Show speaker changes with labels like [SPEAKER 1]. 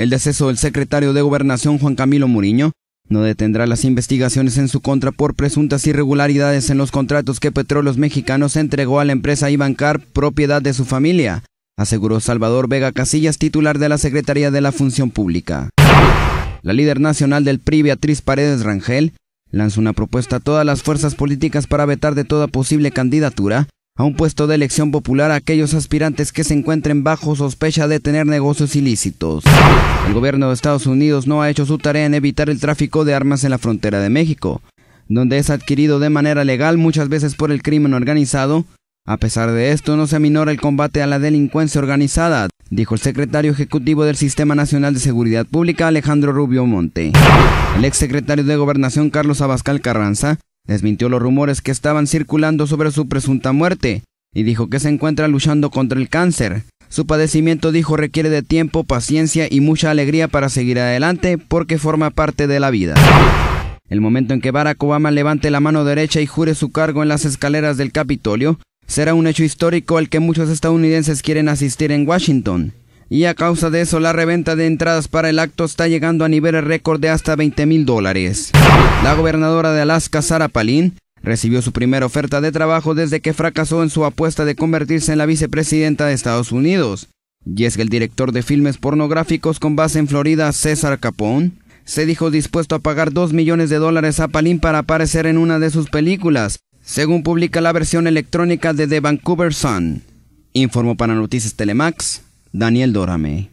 [SPEAKER 1] El deceso del secretario de Gobernación Juan Camilo Muriño no detendrá las investigaciones en su contra por presuntas irregularidades en los contratos que Petróleos Mexicanos entregó a la empresa Ivancar, propiedad de su familia, aseguró Salvador Vega Casillas, titular de la Secretaría de la Función Pública. La líder nacional del PRI, Beatriz Paredes Rangel, lanza una propuesta a todas las fuerzas políticas para vetar de toda posible candidatura a un puesto de elección popular a aquellos aspirantes que se encuentren bajo sospecha de tener negocios ilícitos. El gobierno de Estados Unidos no ha hecho su tarea en evitar el tráfico de armas en la frontera de México, donde es adquirido de manera legal muchas veces por el crimen organizado. A pesar de esto, no se aminora el combate a la delincuencia organizada, dijo el secretario ejecutivo del Sistema Nacional de Seguridad Pública, Alejandro Rubio Monte. El exsecretario de Gobernación, Carlos Abascal Carranza, Desmintió los rumores que estaban circulando sobre su presunta muerte y dijo que se encuentra luchando contra el cáncer. Su padecimiento, dijo, requiere de tiempo, paciencia y mucha alegría para seguir adelante porque forma parte de la vida. El momento en que Barack Obama levante la mano derecha y jure su cargo en las escaleras del Capitolio será un hecho histórico al que muchos estadounidenses quieren asistir en Washington y a causa de eso la reventa de entradas para el acto está llegando a niveles récord de hasta 20 mil dólares. La gobernadora de Alaska, Sarah Palin, recibió su primera oferta de trabajo desde que fracasó en su apuesta de convertirse en la vicepresidenta de Estados Unidos. Y es que el director de filmes pornográficos con base en Florida, César Capone, se dijo dispuesto a pagar 2 millones de dólares a Palin para aparecer en una de sus películas, según publica la versión electrónica de The Vancouver Sun. Informó para Noticias Telemax, Daniel Dorame.